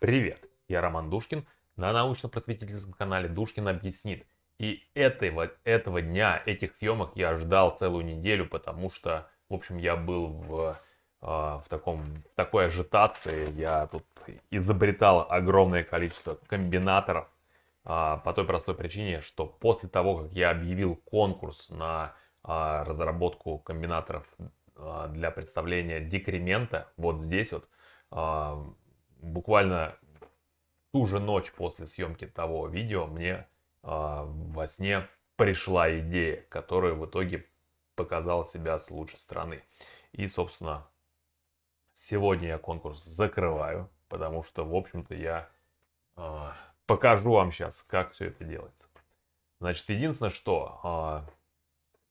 Привет, я Роман Душкин на научно-просветительском канале Душкин объяснит. И этого, этого дня, этих съемок я ждал целую неделю, потому что, в общем, я был в, а, в, таком, в такой ажитации. Я тут изобретал огромное количество комбинаторов а, по той простой причине, что после того, как я объявил конкурс на а, разработку комбинаторов а, для представления декремента вот здесь вот. А, буквально ту же ночь после съемки того видео мне а, во сне пришла идея, которая в итоге показала себя с лучшей стороны. И, собственно, сегодня я конкурс закрываю, потому что, в общем-то, я покажу вам сейчас, как все это делается. Значит, единственное, что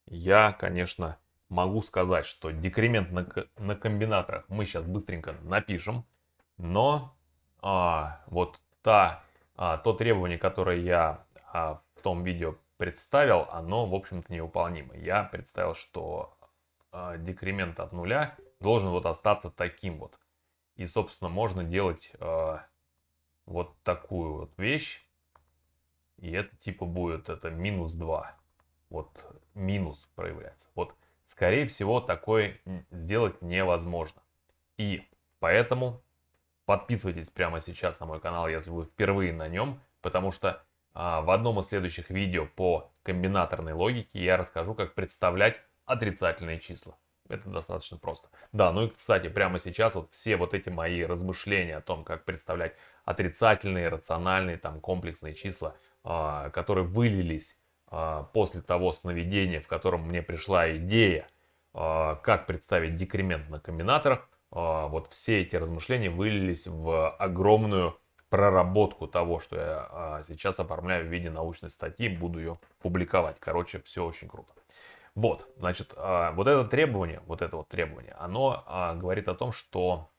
я, конечно, могу сказать, что декремент на, на комбинаторах мы сейчас быстренько напишем, но а, вот та, а, то требование, которое я а, в том видео представил, оно, в общем-то, невыполнимо. Я представил, что а, декремент от нуля должен вот остаться таким вот. И, собственно, можно делать а, вот такую вот вещь. И это типа будет это минус 2. Вот минус проявляется. Вот скорее всего, такое сделать невозможно. И поэтому подписывайтесь прямо сейчас на мой канал, если вы впервые на нем, потому что а, в одном из следующих видео по комбинаторной логике я расскажу, как представлять отрицательные числа. Это достаточно просто. Да, ну и, кстати, прямо сейчас вот все вот эти мои размышления о том, как представлять отрицательные, рациональные, там, комплексные числа, а, которые вылились а, после того сновидения, в котором мне пришла идея, а, как представить декремент на комбинаторах, а, вот все эти размышления вылились в огромную проработку того, что я сейчас оформляю в виде научной статьи, буду ее публиковать. Короче, все очень круто. Вот, значит, вот это требование, вот это вот требование, оно говорит о том, что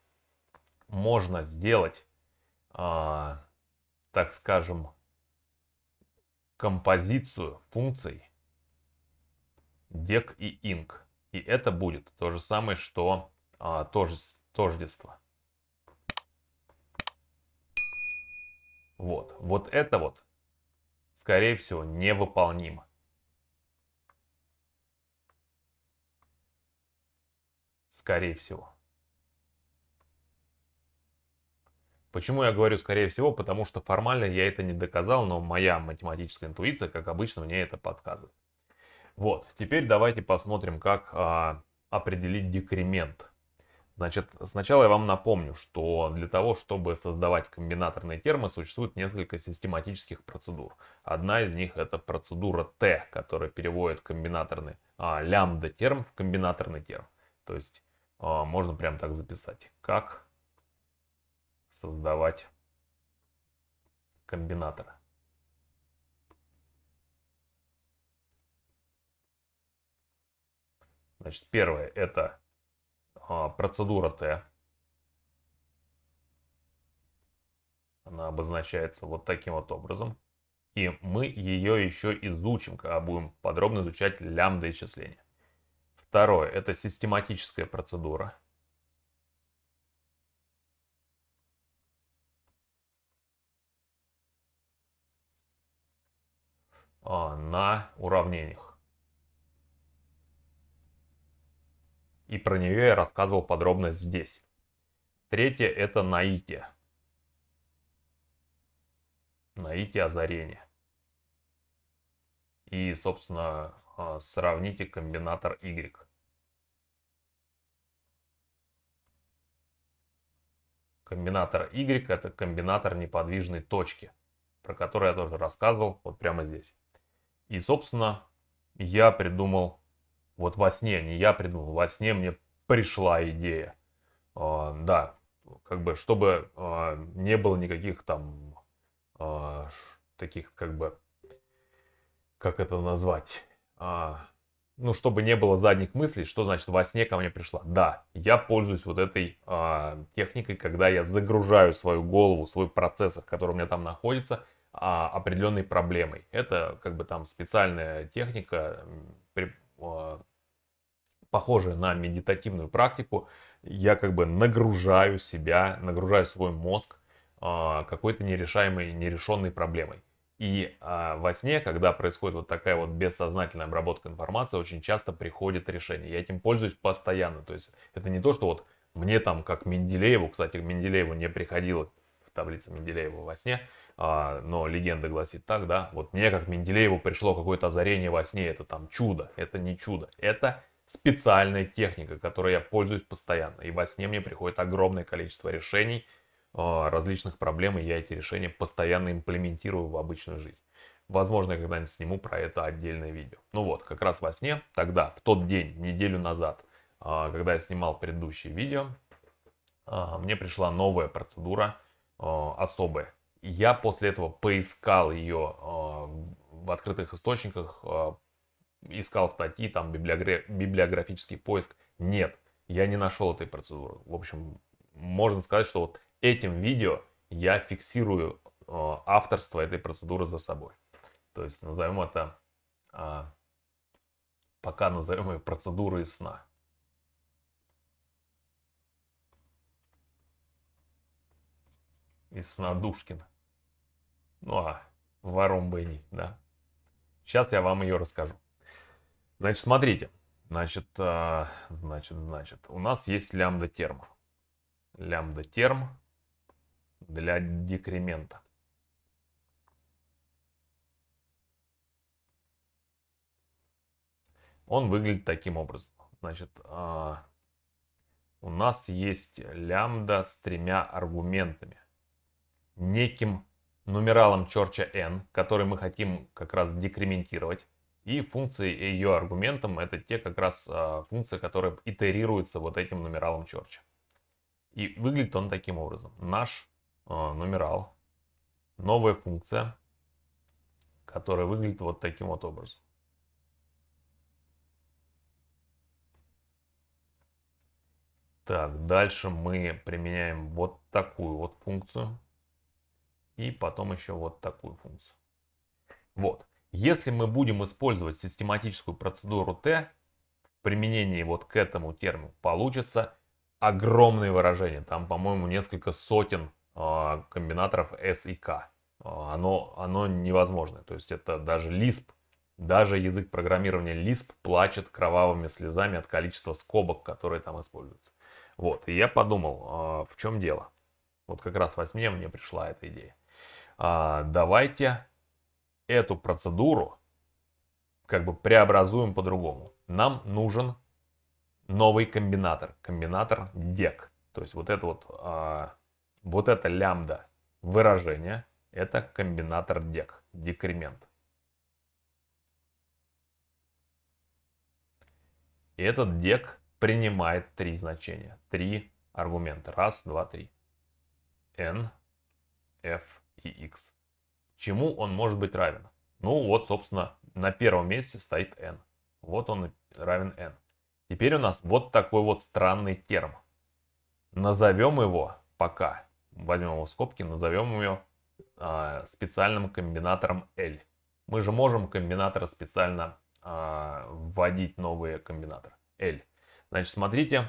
можно сделать, так скажем, композицию функций dec и ing. И это будет то же самое, что а, тоже, тождество. Вот. Вот это вот, скорее всего, невыполнимо. Скорее всего. Почему я говорю скорее всего? Потому что формально я это не доказал, но моя математическая интуиция, как обычно, мне это подсказывает. Вот, теперь давайте посмотрим, как а, определить декремент. Значит, сначала я вам напомню, что для того, чтобы создавать комбинаторные термы, существует несколько систематических процедур. Одна из них это процедура T, которая переводит комбинаторный а, лямбда терм в комбинаторный терм. То есть а, можно прямо так записать, как создавать комбинатора. Значит, первое это а, процедура Т. Она обозначается вот таким вот образом. И мы ее еще изучим, когда будем подробно изучать лямбда исчисления. Второе это систематическая процедура. Э, на уравнениях. И про нее я рассказывал подробно здесь. Третье это наитие. Наитие озарения. И, собственно, э, сравните комбинатор Y. Комбинатор Y это комбинатор неподвижной точки, про который я тоже рассказывал вот прямо здесь. И, собственно, я придумал, вот во сне, не я придумал, во сне мне пришла идея. Э, да, как бы, чтобы э, не было никаких там э, таких, как бы, как это назвать? Э, ну, чтобы не было задних мыслей, что значит во сне ко мне пришла. Да, я пользуюсь вот этой э, техникой, когда я загружаю свою голову, свой процессор, который у меня там находится, а, определенной проблемой. Это как бы там специальная техника, при, а, похожая на медитативную практику. Я как бы нагружаю себя, нагружаю свой мозг а, какой-то нерешаемой, нерешенной проблемой. И а, во сне, когда происходит вот такая вот бессознательная обработка информации, очень часто приходит решение. Я этим пользуюсь постоянно. То есть это не то, что вот мне там, как Менделееву, кстати, Менделееву не приходило в таблице Менделеева во сне, а, но легенда гласит так, да, вот мне как Менделееву пришло какое-то озарение во сне, это там чудо, это не чудо, это специальная техника, которой я пользуюсь постоянно, и во сне мне приходит огромное количество решений, а, различных проблем, и я эти решения постоянно имплементирую в обычную жизнь. Возможно, я когда-нибудь сниму про это отдельное видео. Ну вот, как раз во сне, тогда, в тот день, неделю назад, а, когда я снимал предыдущее видео, а, мне пришла новая процедура, особая, я после этого поискал ее а, в открытых источниках, а, искал статьи, там библиограф... библиографический поиск. Нет, я не нашел этой процедуры. В общем, можно сказать, что вот этим видео я фиксирую а, авторство этой процедуры за собой. То есть назовем это, пока назовем ее процедурой сна. И сна Душкина. Ну а варум бы Бенни, да. Сейчас я вам ее расскажу. Значит, смотрите. Значит, э, значит, значит. У нас есть лямбда терм. Лямбда терм для декремента. Он выглядит таким образом. Значит, э, у нас есть лямбда с тремя аргументами. Неким нумералом черча n, который мы хотим как раз декрементировать. И функции и ее аргументом это те как раз э, функции, которые итерируются вот этим нумералом черча. И выглядит он таким образом. Наш э, нумерал, новая функция, которая выглядит вот таким вот образом. Так, дальше мы применяем вот такую вот функцию и потом еще вот такую функцию. Вот. Если мы будем использовать систематическую процедуру Т, в применении вот к этому термину получится огромные выражения. Там, по-моему, несколько сотен э, комбинаторов s и k. А, оно, оно невозможно. То есть это даже Lisp, даже язык программирования Lisp плачет кровавыми слезами от количества скобок, которые там используются. Вот, и я подумал, э, в чем дело. Вот как раз во сне мне пришла эта идея а, давайте эту процедуру как бы преобразуем по-другому. Нам нужен новый комбинатор, комбинатор DEC. То есть вот это вот, а, вот это лямбда выражение, это комбинатор DEC, декремент. И этот дек принимает три значения, три аргумента. Раз, два, три. N, F, и x. Чему он может быть равен? Ну вот, собственно, на первом месте стоит n. Вот он равен n. Теперь у нас вот такой вот странный терм. Назовем его пока, возьмем его в скобки, назовем ее э, специальным комбинатором L. Мы же можем комбинаторы специально э, вводить новые комбинаторы L. Значит, смотрите,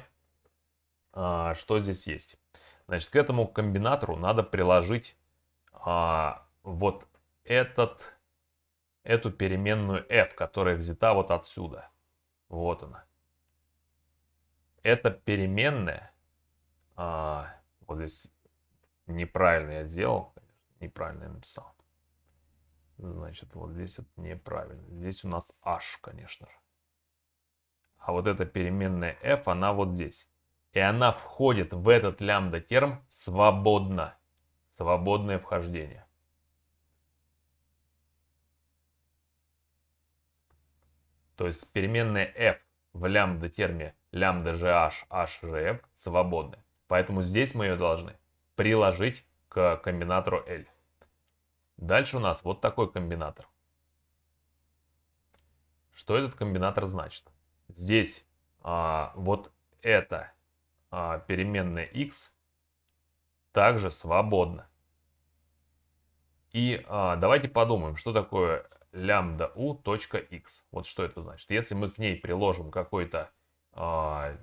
э, что здесь есть. Значит, к этому комбинатору надо приложить а, вот этот, эту переменную f, которая взята вот отсюда. Вот она. Это переменная. А, вот здесь неправильно я сделал Неправильно я написал. Значит, вот здесь это неправильно. Здесь у нас h, конечно же. А вот эта переменная f, она вот здесь. И она входит в этот лямбда терм свободно. Свободное вхождение. То есть переменная f в лямбда терме лямбда gh, hgf свободны. Поэтому здесь мы ее должны приложить к комбинатору L. Дальше у нас вот такой комбинатор. Что этот комбинатор значит? Здесь а, вот эта а, переменная x также свободна. И а, давайте подумаем, что такое лямбда u.x. Вот что это значит. Если мы к ней приложим какой-то а,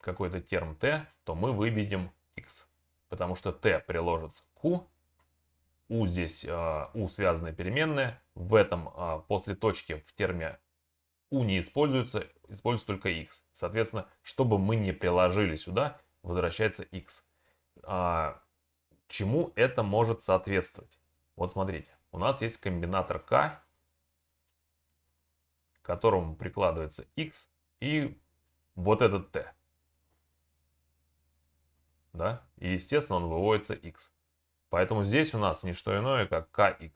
какой-то терм t, то мы выведем x. Потому что t приложится к q, u здесь, а, u связанная переменная, в этом а, после точки в терме u не используется, используется только x. Соответственно, чтобы мы не приложили сюда, возвращается x. А, чему это может соответствовать? Вот смотрите, у нас есть комбинатор k, к которому прикладывается x и вот этот t. Да? И, естественно, он выводится x. Поэтому здесь у нас не что иное, как kx.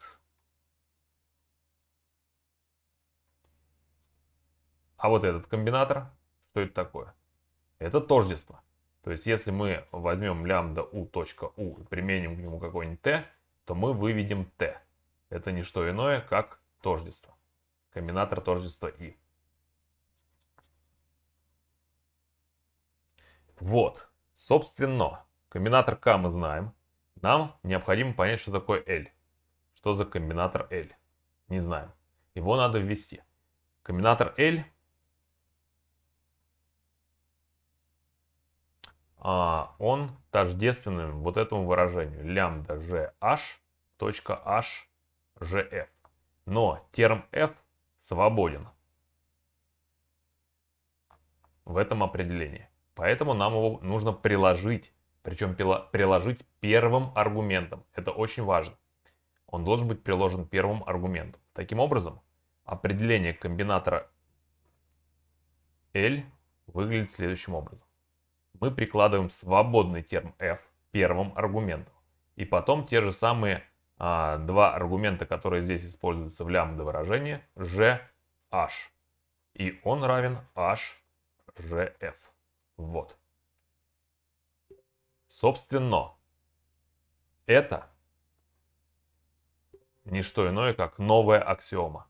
А вот этот комбинатор, что это такое? Это тождество. То есть, если мы возьмем лямбда u.u и применим к нему какой-нибудь t, то мы выведем t. Это не что иное, как тождество. Комбинатор тождества и Вот, собственно, комбинатор k мы знаем. Нам необходимо понять, что такое L. Что за комбинатор L? Не знаем. Его надо ввести. Комбинатор L а, он тождественным вот этому выражению. Лямбда GH .hgf. Но терм f свободен в этом определении. Поэтому нам его нужно приложить, причем приложить первым аргументом. Это очень важно. Он должен быть приложен первым аргументом. Таким образом, определение комбинатора L выглядит следующим образом. Мы прикладываем свободный терм f первым аргументом. И потом те же самые а, два аргумента, которые здесь используются в лямбда выражении, g, h. И он равен h, gf. Вот. Собственно, это не что иное, как новая аксиома.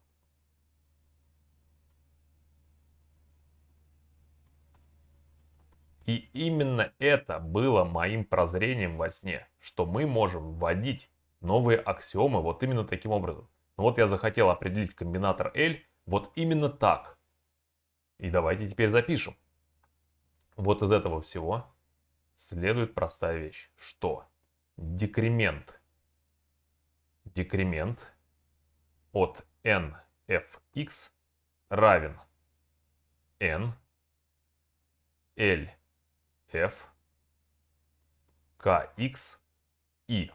И именно это было моим прозрением во сне, что мы можем вводить новые аксиомы вот именно таким образом. Ну вот я захотел определить комбинатор L вот именно так. И давайте теперь запишем. Вот из этого всего следует простая вещь, что декремент, декремент от n f x равен n l f k x и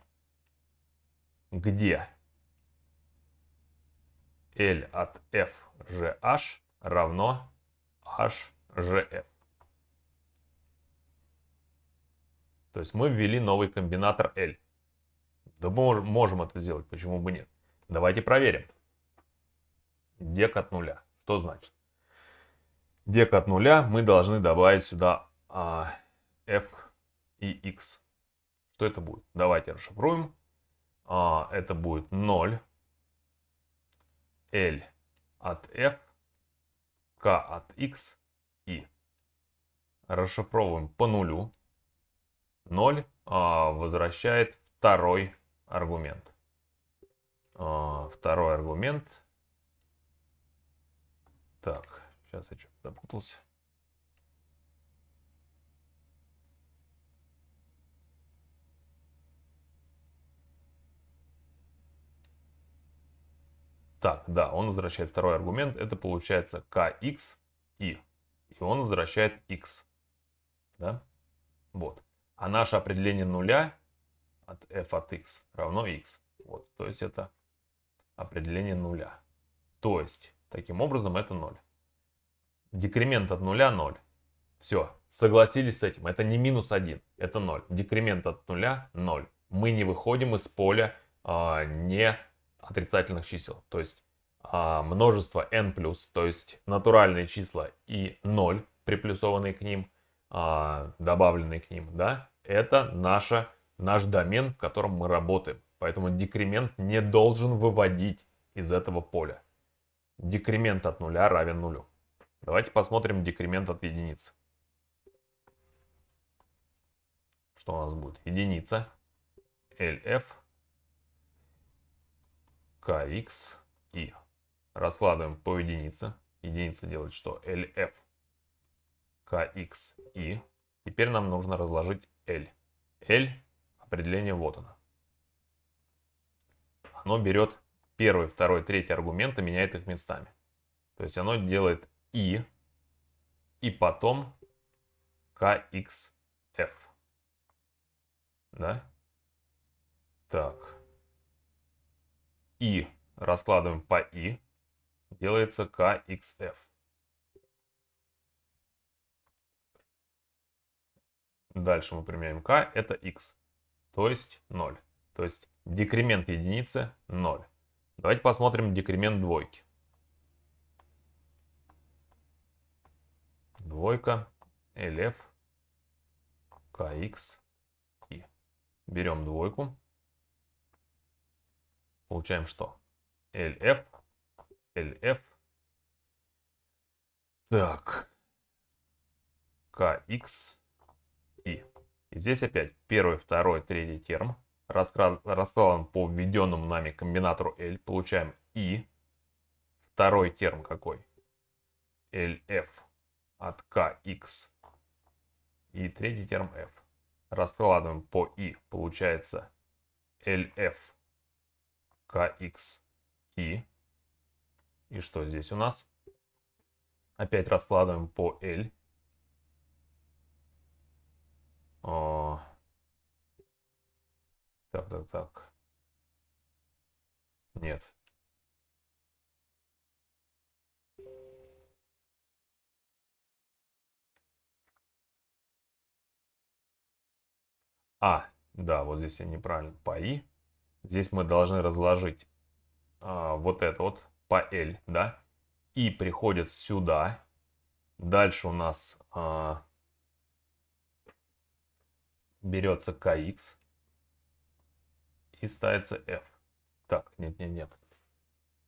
где L от F GH равно HGF. То есть мы ввели новый комбинатор L. Да мы можем это сделать, почему бы нет. Давайте проверим. Дек от нуля. Что значит? Дек от нуля мы должны добавить сюда а, f и x. Что это будет? Давайте расшифруем а, это будет 0, L от F, K от X, I. Расшифровываем по нулю. 0 а, возвращает второй аргумент. А, второй аргумент. Так, сейчас я что-то запутался. Так, да, он возвращает второй аргумент. Это получается kx и. И он возвращает x. Да? Вот. А наше определение нуля от f от x равно x. Вот. То есть это определение нуля. То есть, таким образом, это 0. Декремент от нуля 0. Все, согласились с этим. Это не минус 1, это 0. Декремент от нуля 0. Мы не выходим из поля э, не отрицательных чисел, то есть а, множество n+, то есть натуральные числа и 0, приплюсованные к ним, а, добавленные к ним, да, это наша, наш домен, в котором мы работаем. Поэтому декремент не должен выводить из этого поля. Декремент от нуля равен нулю. Давайте посмотрим декремент от единицы. Что у нас будет? Единица, LF kx, и Раскладываем по единице. Единица делает что? lf, kx, и Теперь нам нужно разложить l. l определение вот оно. Оно берет первый, второй, третий аргумент и меняет их местами. То есть оно делает и, и потом kxf. Да? Так и раскладываем по и, делается kxf. Дальше мы применяем k, это x, то есть 0. То есть декремент единицы 0. Давайте посмотрим декремент двойки. Двойка, lf, kx, и. Берем двойку, Получаем что? LF. LF. Так. KX. И. И здесь опять первый, второй, третий терм. Раскрад, раскладан по введенному нами комбинатору L. Получаем И. Второй терм какой? LF от KX. И третий терм F. Раскладываем по И. Получается LF kx и. И что здесь у нас? Опять раскладываем по L. О. Так, так, так. Нет. А, да, вот здесь я неправильно. По i Здесь мы должны разложить а, вот это вот по L, да? И приходит сюда. Дальше у нас а, берется kx и ставится f. Так, нет-нет-нет.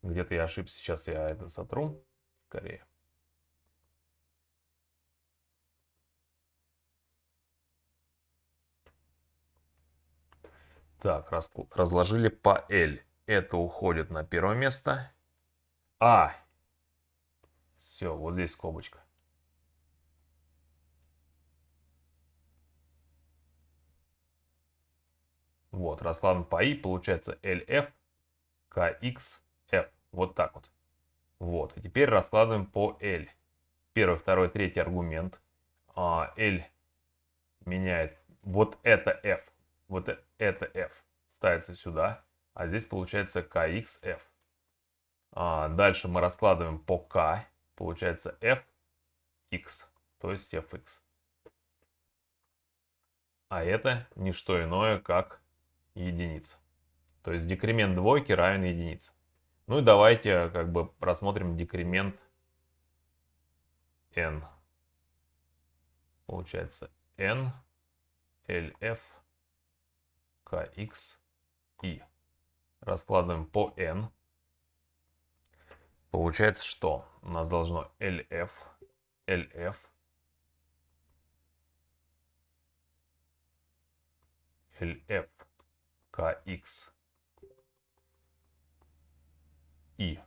Где-то я ошибся, сейчас я это сотру скорее. Так, раз, разложили по L. Это уходит на первое место. А. Все, вот здесь скобочка. Вот, расклад по i, получается LF, KXF. Вот так вот. Вот, и теперь раскладываем по L. Первый, второй, третий аргумент. А, L меняет вот это F. Вот э, это f ставится сюда, а здесь получается kxf. А дальше мы раскладываем по k, получается fx, то есть fx. А это не что иное, как единица. То есть декремент двойки равен единице. Ну и давайте как бы рассмотрим декремент n. Получается n lf kx, и. Раскладываем по n. Получается, что у нас должно lf, lf. lf kx и.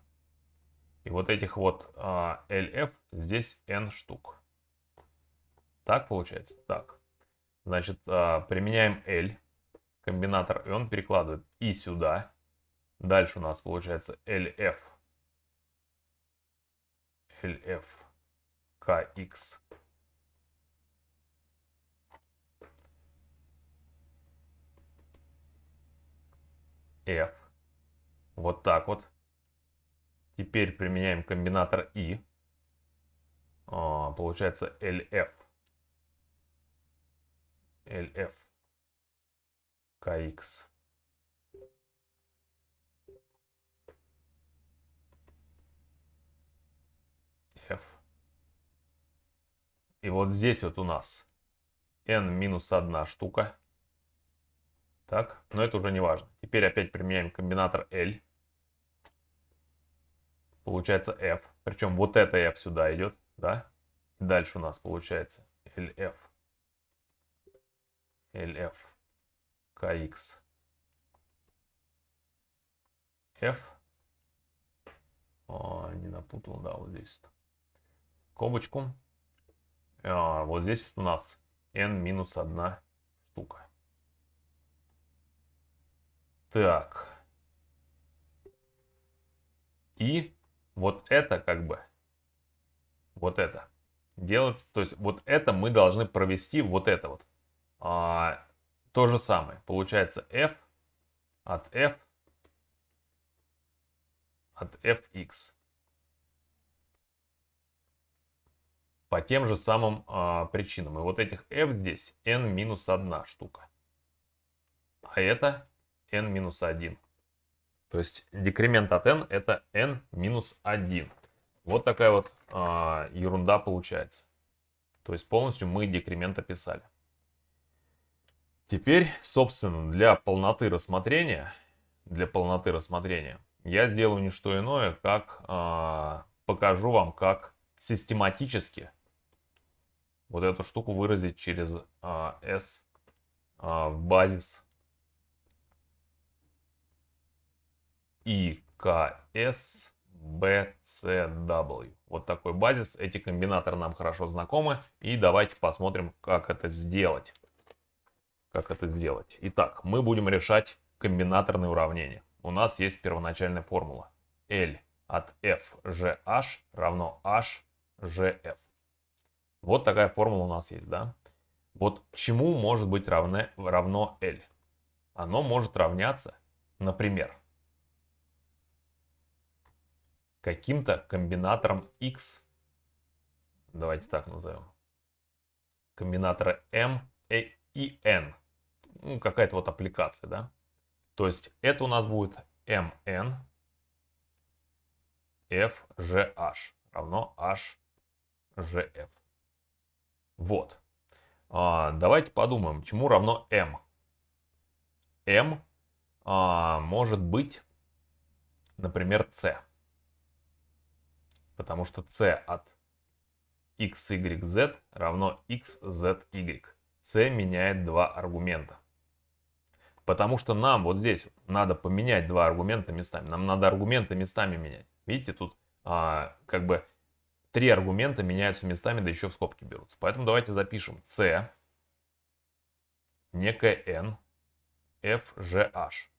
И вот этих вот а, lf здесь n штук. Так получается? Так. Значит, а, применяем l комбинатор, и он перекладывает и сюда. Дальше у нас получается LF. LF KX. F. Вот так вот. Теперь применяем комбинатор И. А, получается LF. LF kx. f. И вот здесь вот у нас n минус одна штука. Так, но это уже не важно. Теперь опять применяем комбинатор L. Получается f. Причем вот это f сюда идет, да? дальше у нас получается LF. LF kx. f. А, не напутал, да, вот здесь. Кобочку. А, вот здесь у нас n минус одна штука. Так. И вот это как бы, вот это делается, то есть вот это мы должны провести вот это вот. А, то же самое. Получается f от f от fx. По тем же самым а, причинам. И вот этих f здесь n минус 1 штука. А это n минус 1. То есть декремент от n это n минус 1. Вот такая вот а, ерунда получается. То есть полностью мы декремент описали. Теперь, собственно, для полноты рассмотрения, для полноты рассмотрения, я сделаю не что иное, как э, покажу вам, как систематически вот эту штуку выразить через э, S э, в базис и К С B C W. Вот такой базис. Эти комбинаторы нам хорошо знакомы. И давайте посмотрим, как это сделать как это сделать. Итак, мы будем решать комбинаторные уравнения. У нас есть первоначальная формула. L от f gh равно h gf. Вот такая формула у нас есть, да? Вот чему может быть равне, равно L? Оно может равняться, например, каким-то комбинатором x, давайте так назовем, комбинатора m и n ну, какая-то вот аппликация, да. То есть это у нас будет mn fgh равно hgf. Вот. А, давайте подумаем, чему равно m. m а, может быть, например, c. Потому что c от x, y, z равно x, z, y. c меняет два аргумента. Потому что нам вот здесь надо поменять два аргумента местами. Нам надо аргументы местами менять. Видите, тут а, как бы три аргумента меняются местами, да еще в скобки берутся. Поэтому давайте запишем c, некое n, f, g, h.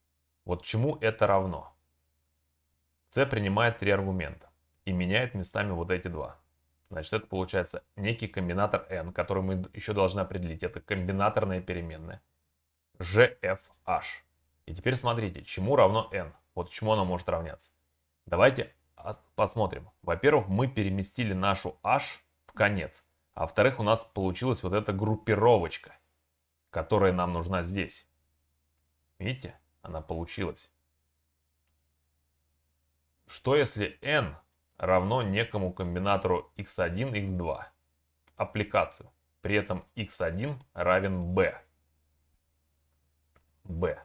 Вот чему это равно? c принимает три аргумента и меняет местами вот эти два. Значит, это получается некий комбинатор n, который мы еще должны определить. Это комбинаторная переменная. GFH. И теперь смотрите, чему равно n. Вот чему оно может равняться. Давайте а, посмотрим. Во-первых, мы переместили нашу h в конец. А во-вторых, у нас получилась вот эта группировочка, которая нам нужна здесь. Видите, она получилась. Что если n равно некому комбинатору x1, x2? Аппликацию. При этом x1 равен b b.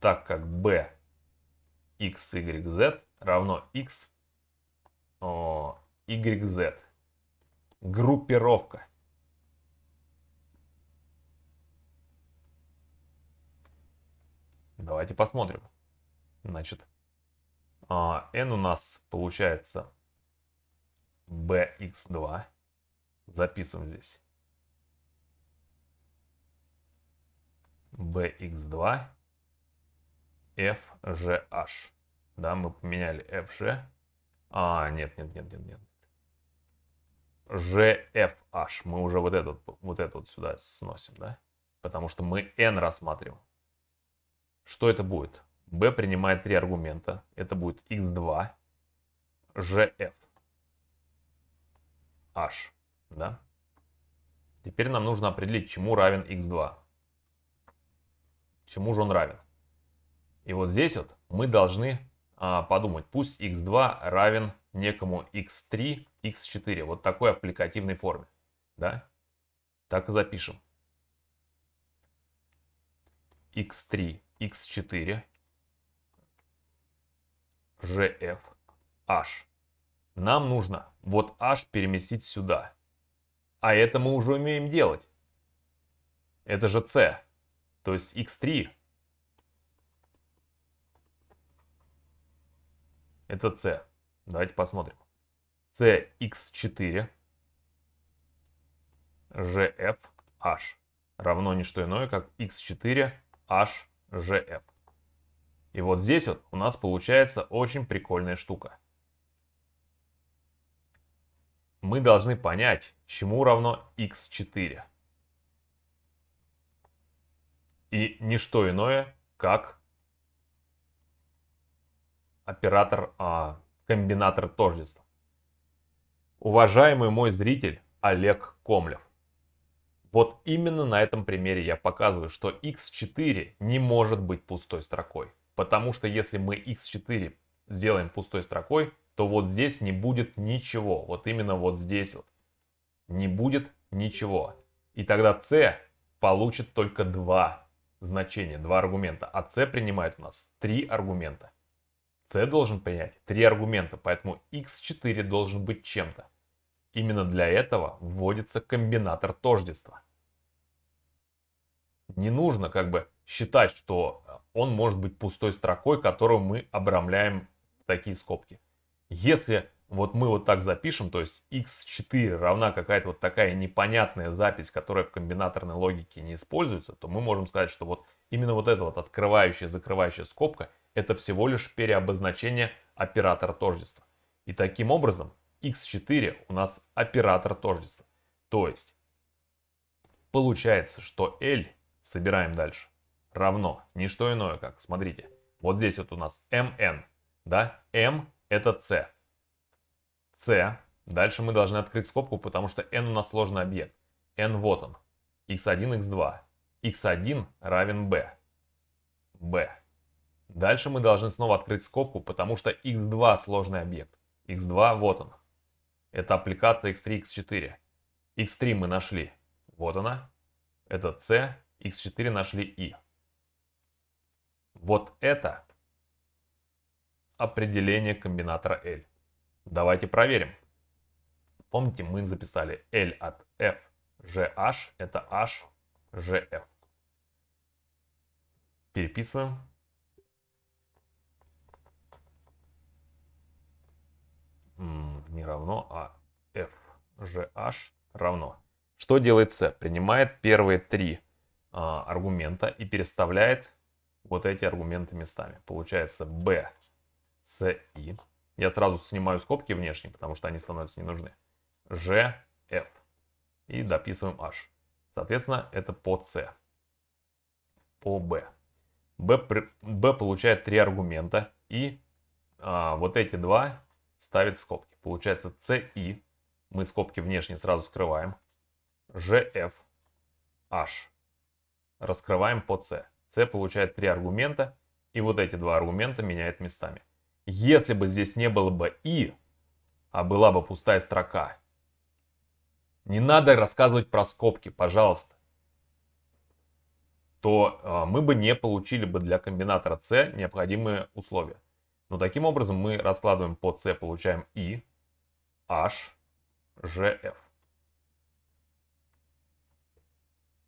Так как b x, y, z равно x, о, y, z. Группировка. Давайте посмотрим. Значит, а, n у нас получается bx2. Записываем здесь. bx2 fgh. Да, мы поменяли fg. А, нет, нет, нет, нет, нет. GFH. Мы уже вот этот, вот этот вот сюда сносим, да? Потому что мы n рассматриваем. Что это будет? b принимает три аргумента. Это будет x2, gf, h, да? Теперь нам нужно определить, чему равен x2 чему же он равен. И вот здесь вот мы должны а, подумать, пусть x2 равен некому x3, x4, вот такой аппликативной форме, да? Так и запишем. x3, x4, gf, h. Нам нужно вот h переместить сюда. А это мы уже умеем делать. Это же c. То есть x3 это c. Давайте посмотрим. c x4 gf h равно не что иное, как x4 h gf. И вот здесь вот у нас получается очень прикольная штука. Мы должны понять, чему равно x4 и ничто иное, как оператор, а, комбинатор тождества. Уважаемый мой зритель Олег Комлев, вот именно на этом примере я показываю, что x4 не может быть пустой строкой. Потому что если мы x4 сделаем пустой строкой, то вот здесь не будет ничего. Вот именно вот здесь вот. Не будет ничего. И тогда c получит только 2 значение, два аргумента, а c принимает у нас три аргумента. c должен принять три аргумента, поэтому x4 должен быть чем-то. Именно для этого вводится комбинатор тождества. Не нужно как бы считать, что э, он может быть пустой строкой, которую мы обрамляем в такие скобки. Если вот мы вот так запишем, то есть x4 равна какая-то вот такая непонятная запись, которая в комбинаторной логике не используется, то мы можем сказать, что вот именно вот эта вот открывающая закрывающая скобка это всего лишь переобозначение оператора тождества. И таким образом x4 у нас оператор тождества. То есть получается, что L, собираем дальше, равно не что иное, как, смотрите, вот здесь вот у нас mn, да, m это c, c. Дальше мы должны открыть скобку, потому что n у нас сложный объект. n вот он. x1, x2. x1 равен b. b. Дальше мы должны снова открыть скобку, потому что x2 сложный объект. x2 вот он. Это аппликация x3, x4. x3 мы нашли. Вот она. Это c. x4 нашли и. Вот это определение комбинатора L. Давайте проверим. Помните, мы записали L от F, GH, это H, GF. Переписываем. не равно, а f gh равно. Что делает c? Принимает первые три а, аргумента и переставляет вот эти аргументы местами. Получается b c i я сразу снимаю скобки внешние, потому что они становятся не нужны. G, F. И дописываем H. Соответственно, это по C. По B. B, B получает три аргумента. И а, вот эти два ставит скобки. Получается C CI. Мы скобки внешние сразу скрываем. GF. H. Раскрываем по C. C получает три аргумента. И вот эти два аргумента меняет местами. Если бы здесь не было бы «и», а была бы пустая строка. Не надо рассказывать про скобки, пожалуйста. То а, мы бы не получили бы для комбинатора c необходимые условия. Но таким образом мы раскладываем по c, получаем и, h, gf.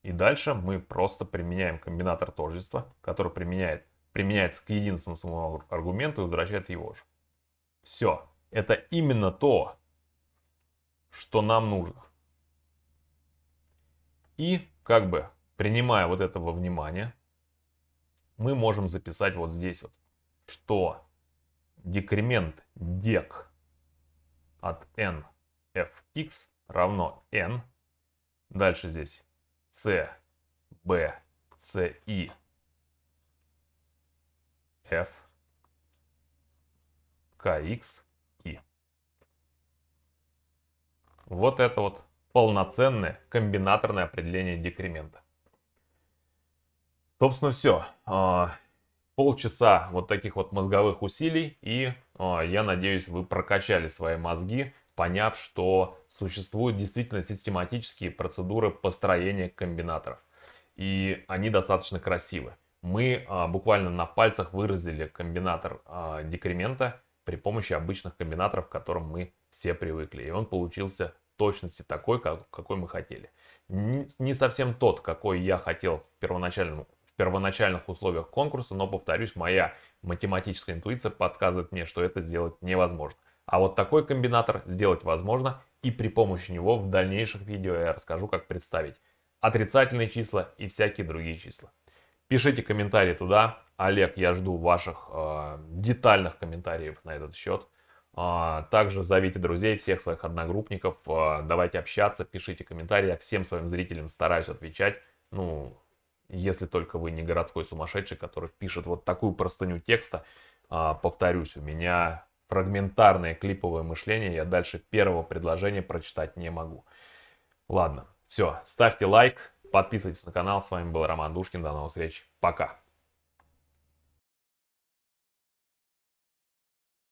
И дальше мы просто применяем комбинатор тождества, который применяет применяется к единственному самому аргументу и возвращает его же. Все. Это именно то, что нам нужно. И как бы принимая вот этого внимания, мы можем записать вот здесь вот, что декремент дек от n fx равно n. Дальше здесь c, b, c, i f kx и. Вот это вот полноценное комбинаторное определение декремента. Собственно, все. А, полчаса вот таких вот мозговых усилий, и а, я надеюсь, вы прокачали свои мозги, поняв, что существуют действительно систематические процедуры построения комбинаторов. И они достаточно красивы мы а, буквально на пальцах выразили комбинатор а, декремента при помощи обычных комбинаторов, к которым мы все привыкли. И он получился точности такой, какой мы хотели. Не совсем тот, какой я хотел в, первоначальном, в первоначальных условиях конкурса, но, повторюсь, моя математическая интуиция подсказывает мне, что это сделать невозможно. А вот такой комбинатор сделать возможно, и при помощи него в дальнейших видео я расскажу, как представить отрицательные числа и всякие другие числа. Пишите комментарии туда. Олег, я жду ваших э, детальных комментариев на этот счет. Э, также зовите друзей, всех своих одногруппников. Э, давайте общаться, пишите комментарии. Я всем своим зрителям стараюсь отвечать. Ну, если только вы не городской сумасшедший, который пишет вот такую простыню текста. Э, повторюсь, у меня фрагментарное клиповое мышление. Я дальше первого предложения прочитать не могу. Ладно, все, ставьте лайк, Подписывайтесь на канал. С вами был Роман Душкин. До новых встреч. Пока.